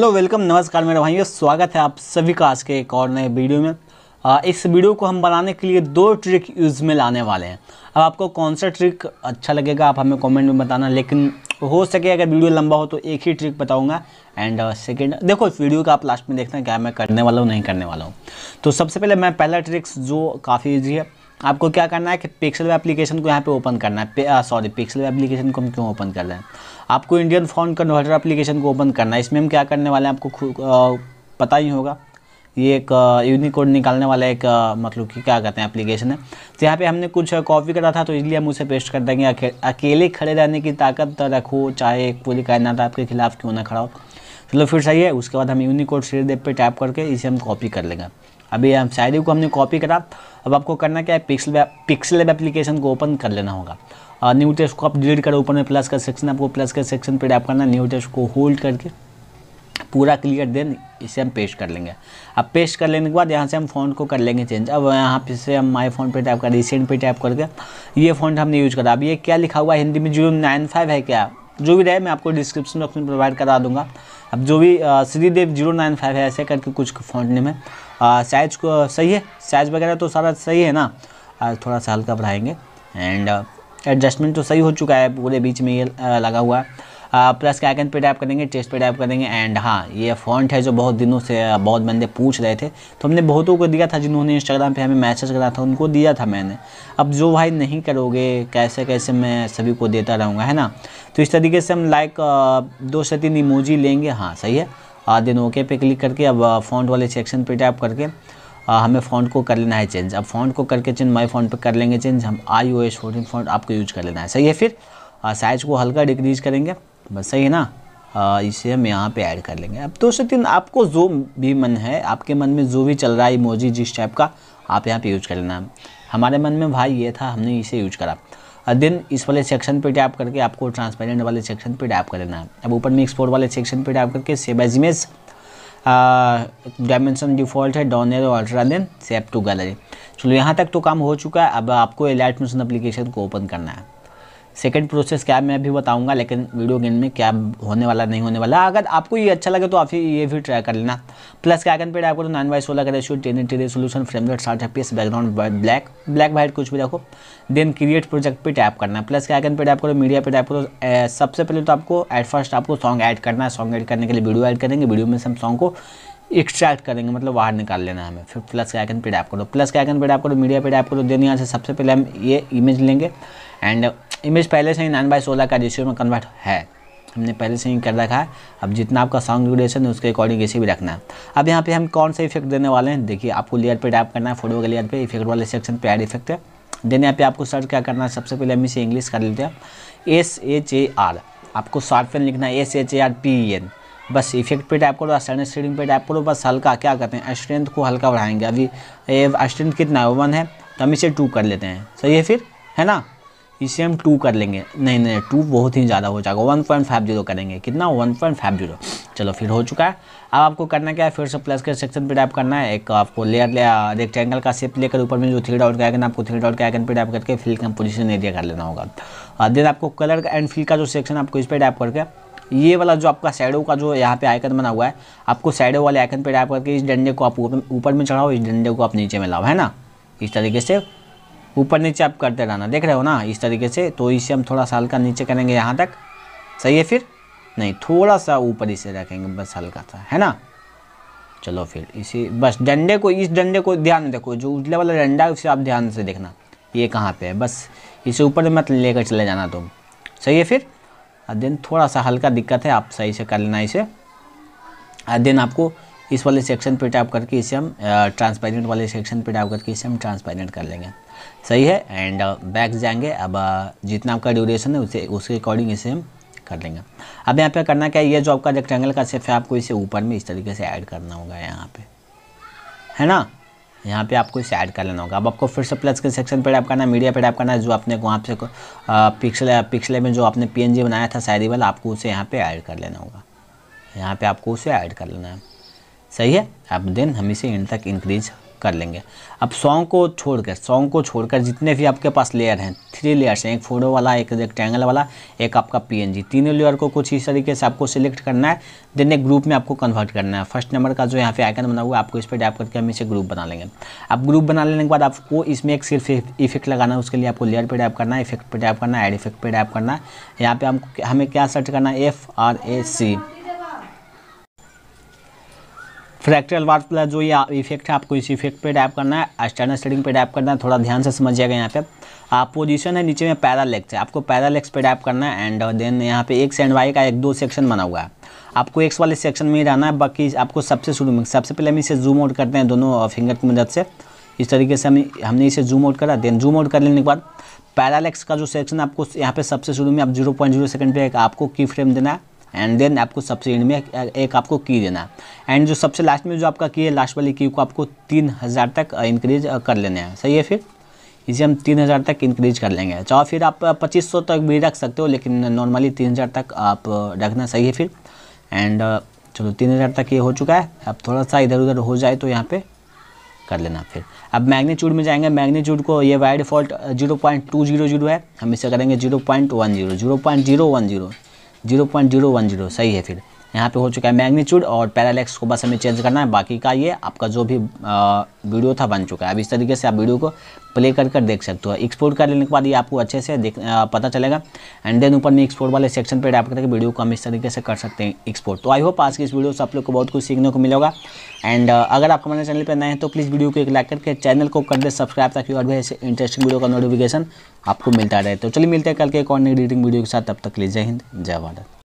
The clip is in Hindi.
हेलो वेलकम नमस्कार मेरे भाइयों स्वागत है आप सभी का आज के एक और नए वीडियो में आ, इस वीडियो को हम बनाने के लिए दो ट्रिक यूज़ में लाने वाले हैं अब आपको कौन सा ट्रिक अच्छा लगेगा आप हमें कमेंट में बताना लेकिन हो सके अगर वीडियो लंबा हो तो एक ही ट्रिक बताऊंगा एंड सेकंड देखो इस वीडियो का आप लास्ट में देखते हैं क्या मैं करने वाला हूँ नहीं करने वाला हूँ तो सबसे पहले मैं पहला ट्रिक्स जो काफ़ी ईजी है आपको क्या करना है कि पिक्सल एप्लीकेशन को यहाँ पे ओपन करना है सॉरी पिक्सल एप्लीकेशन को हम क्यों ओपन कर रहे हैं आपको इंडियन फोन कन्वर्टर एप्लीकेशन को ओपन करना है इसमें हम क्या करने वाले हैं आपको पता ही होगा ये एक यूनिकोड निकालने वाला एक मतलब कि क्या कहते हैं एप्लीकेशन है तो यहाँ पे हमने कुछ कॉपी करा था तो इसलिए हम उसे पेस्ट कर देंगे अकेले खड़े रहने की ताकत तो रखो चाहे एक पूरी कायनात आपके खिलाफ क्यों ना खड़ा हो चलो फिर सही है उसके बाद हम यूनिकोड सीधे पे टैप करके इसे हम कॉपी कर लेंगे अभी हम शायरी को हमने कॉपी करा अब आपको करना क्या है पिक्सल पिक्सल एप्लीकेशन को ओपन कर लेना होगा न्यू टेस्ट को आप डिलीट करो ऊपर में प्लस का सेक्शन आपको प्लस का सेक्शन पर टाइप करना न्यू टेस्ट को होल्ड करके पूरा क्लियर देन इसे हम पेश कर लेंगे अब पेश कर लेने के बाद यहाँ से हम फ़ॉन्ट को कर लेंगे चेंज अब यहाँ पे से हम माई फ़ॉन्ट पे टाइप कर रिसेंट पे टाइप करके ये फ़ॉन्ट हमने यूज़ करा अब ये क्या लिखा हुआ है हिंदी में जीरो नाइन फाइव है क्या जो भी रहे मैं आपको डिस्क्रिप्शन बॉक्स में प्रोवाइड करा दूंगा अब जो भी श्रीदेव जीरो नाइन फाइव है ऐसे करके कुछ फ़ॉन्ट ने साइज को सही है साइज वगैरह तो सारा सही है ना आज थोड़ा सा हल्का बढ़ाएंगे एंड एडजस्टमेंट uh, तो सही हो चुका है पूरे बीच में ये लगा हुआ है प्लस के आइकन पे टैप करेंगे टेस्ट पे टैप करेंगे एंड हाँ ये फॉन्ट है जो बहुत दिनों से बहुत बंदे पूछ रहे थे तो हमने बहुतों को दिया था जिन्होंने इंस्टाग्राम पे हमें मैसेज करा था उनको दिया था मैंने अब जो भाई नहीं करोगे कैसे कैसे मैं सभी को देता रहूँगा है ना तो इस तरीके से हम लाइक दो से तीन इमोजी लेंगे हाँ सही है देन ओके पे क्लिक करके अब फ़ॉन्ट वाले सेक्शन पे टैप करके आ, हमें फ़ॉन्ट को कर लेना है चेंज अब फ़ॉन्ट को करके चेंज माई फ़ॉन्ट पे कर लेंगे चेंज हम I O S fourteen font आपको यूज कर लेना है सही है फिर साइज़ को हल्का डिक्रीज करेंगे बस सही है ना आ, इसे हम यहाँ पे ऐड कर लेंगे अब दो से तीन आपको जो भी मन है आपके मन में जो भी चल रहा है इमोजी जिस टाइप का आप यहाँ पे यूज कर लेना है हमारे मन में भाई ये था हमने इसे यूज करा और देन इस वाले सेक्शन पे टैप करके आपको ट्रांसपेरेंट वाले सेक्शन पे टैप कर लेना है अब ऊपर में एक्सपोर्ट वाले सेक्शन पे टैप करके save as image dimension default है डॉन एयर ultra then save to gallery चलो यहाँ तक तो काम हो चुका है अब आपको एलाइट मिशन अप्लीकेशन को ओपन करना है सेकेंड प्रोसेस क्या मैं भी बताऊंगा लेकिन वीडियो गेम में क्या होने वाला नहीं होने वाला अगर आपको ये अच्छा लगे तो आप ये भी ट्राई कर लेना प्लस क्या कैन पे आपको तो नाइन बाई सोलह का ratio ten eighty resolution frame rate साठ F background black black white कुछ भी रखो देन क्रिएट प्रोजेक्ट पे टैप करना प्लस क्या कैन तो पे आपको करो मीडिया पे टैप करो सबसे पहले तो आपको एट फर्स्ट आपको सॉन्ग ऐड करना है सॉन्ग ऐड करने के लिए वीडियो ऐड करेंगे वीडियो में से हम सॉन्ग को एक्सट्रैक्ट करेंगे मतलब बाहर निकाल लेना हमें फिर प्लस के आइकन पे टैप करो प्लस के कैन पे आपको करो मीडिया पे टैप करो देन यहाँ से सबसे पहले हम ये इमेज लेंगे एंड इमेज पहले से ही नाइन बाई सोलह का रेशियो में कन्वर्ट है हमने पहले से ही कर रखा है अब जितना आपका साउंड ड्यूरेशन है उसके अकॉर्डिंग इसे भी रखना है अब यहाँ पे हम कौन से इफेक्ट देने वाले हैं देखिए आपको लेयर पे टाइप करना है फोटो के लेयर पे इफेक्ट वाले सेक्शन पे ऐड इफेक्ट है देने यहाँ पे आपको सर्च क्या करना है सबसे पहले हम इसे इंग्लिश कर लेते हैं एस एच ए आर आपको शॉर्ट शार्पन लिखना है S H A R P N बस इफेक्ट पे टाइप करो सैंड स्टीडिंग पे टाइप करो बस हल्का क्या करते हैं स्ट्रेंथ को हल्का बढ़ाएंगे अभी स्ट्रेंथ कितना है वन है तो हम इसे टू कर लेते हैं सही है फिर है ना इसे हम टू कर लेंगे नहीं नहीं टू बहुत ही ज़्यादा हो जाएगा वन पॉइंट फाइव जीरो करेंगे कितना वन पॉइंट फाइव जीरो चलो फिर हो चुका है अब आपको करना क्या है फिर से प्लस के सेक्शन पर टाइप करना है एक आपको लेयर ले रेक्टेंगल का शेप लेकर ऊपर में जो थ्री डॉट का आइकन आपको थ्री डॉट के आइकन पर टाइप करके फिल पोजिशन एरिया कर लेना होगा देन आपको कलर का एंड फिल का जो सेक्शन आपको इस पर टाइप करके ये वाला जो आपका सैडो का जो यहाँ पे आइकन बना हुआ है आपको सैडो वाले आइकन पे टाइप करके इस डंडे को आप ऊपर में चढ़ाओ इस डंडे को आप नीचे में लाओ है ना इस तरीके से ऊपर नीचे आप करते रहना देख रहे हो ना इस तरीके से तो इसे हम थोड़ा सा हल्का नीचे करेंगे यहाँ तक सही है फिर नहीं थोड़ा सा ऊपर इसे रखेंगे बस हल्का सा है ना चलो फिर इसी बस डंडे को इस डंडे को ध्यान देखो जो उजले वाला डंडा है उसे आप ध्यान से देखना ये कहाँ पे है बस इसे ऊपर मत लेकर चले जाना तुम सही है फिर देन थोड़ा सा हल्का दिक्कत है आप सही से कर लेना इसे देन आपको इस वाले सेक्शन पे टैप करके इसे हम ट्रांसपेरेंट वाले सेक्शन पे टैप करके इसे हम ट्रांसपेरेंट कर लेंगे सही है एंड बैक जाएंगे अब जितना आपका ड्यूरेशन है उसे उसके अकॉर्डिंग इसे हम कर लेंगे अब यहाँ पे करना क्या है ये जो आपका रेक्टेंगल का सेफ है आपको इसे ऊपर में इस तरीके से ऐड करना होगा यहाँ पर है ना यहाँ पे आपको इसे ऐड कर लेना होगा अब आपको फिर से प्लस के सेक्शन पे टैप करना है मीडिया पे टैप करना है जो आपने वहाँ से पिक्सल पिक्सल में जो आपने पीएनजी बनाया था सैरीवल आपको उसे यहाँ पे ऐड कर लेना होगा यहाँ पे आपको उसे ऐड कर लेना है सही है अब देन हम इसे इन तक इंक्रीज कर लेंगे अब सॉन्ग को छोड़कर सॉन्ग को छोड़कर जितने भी आपके पास लेयर हैं थ्री लेयर्स हैं एक फोटो वाला एक रेक्टेंगल वाला एक आपका पीएनजी तीनों लेयर को कुछ इस तरीके से आपको सिलेक्ट करना है देन एक ग्रुप में आपको कन्वर्ट करना है फर्स्ट नंबर का जो यहाँ पे आइकन बना हुआ है आपको इस पर टैप करके हम इसे ग्रुप बना लेंगे आप ग्रुप बना लेने के बाद आपको इसमें एक सिर्फ इफेक्ट लगाना है उसके लिए आपको लेयर पर टैप करना है इफेक्ट पर टैप करना है एड इफेक्ट पर टैप करना है यहाँ पर हमको हमें क्या सर्च करना है F R A C fractal ward plus जो ये इफेक्ट है आपको इस इफेक्ट पे टाइप करना है स्टैंडर्ड स्टडिंग पे टाइप करना है थोड़ा ध्यान से समझिएगा यहाँ पे आप पोजीशन है नीचे में पैरालेक्स है आपको पैरालेक्स पे टाइप करना है एंड देन यहाँ पे एक एंड वाई का एक दो सेक्शन बना हुआ है आपको एक्स वाले सेक्शन में ही रहना है बाकी आपको सबसे शुरू में सबसे पहले हम इसे जूम आउट करते हैं दोनों फिंगर की मदद से इस तरीके से हम हमने इसे जूम आउट करा देन जूम आउट कर लेने के बाद पैरालेक्स का जो सेक्शन आपको यहाँ पे सबसे शुरू में आप जीरो पॉइंट जीरो सेकेंड पर आपको की फ्रेम देना है एंड देन आपको सबसे एंड में एक आपको की देना है एंड जो सबसे लास्ट में जो आपका की है लास्ट वाली की को आपको तीन हज़ार तक इंक्रीज uh, uh, कर लेना है सही है फिर इसे हम तीन हज़ार तक इंक्रीज कर लेंगे चाहो फिर आप uh, पच्चीस सौ तक भी रख सकते हो लेकिन नॉर्मली तीन हज़ार तक आप रखना सही है फिर एंड चलो तीन हज़ार तक ये हो चुका है अब थोड़ा सा इधर उधर हो जाए तो यहाँ पर कर लेना फिर अब मैग्नीट्यूड में जाएंगे मैग्नीट्यूड को ये wide default zero point two zero zero है हम इसे करेंगे zero point one zero zero point zero one zero zero point zero one zero सही है फिर यहाँ पे हो चुका है मैग्नीट्यूड और पैरालेक्स को बस हमें चेंज करना है बाकी का ये आपका जो भी आ, वीडियो था बन चुका है अब इस तरीके से आप वीडियो को प्ले कर कर देख सकते हो एक्सपोर्ट कर लेने के बाद ये आपको अच्छे से देख आ, पता चलेगा एंड देन ऊपर में एक्सपोर्ट वाले सेक्शन पर डाप करके वीडियो को हम इस तरीके से कर सकते हैं एक्सपोर्ट तो आई होप आज की इस वीडियो से आप लोग को बहुत कुछ सीखने को मिलेगा एंड अगर आप हमारे चैनल पर नए हैं तो प्लीज़ वीडियो को एक लाइक करके चैनल को कर दे सब्सक्राइब ताकि और भी ऐसे इंटरेस्टिंग वीडियो का नोटिफिकेशन आपको मिलता रहे तो चलिए मिलते हैं कल के एक और नई वीडियो के साथ तब तक ले जय हिंद जय भारत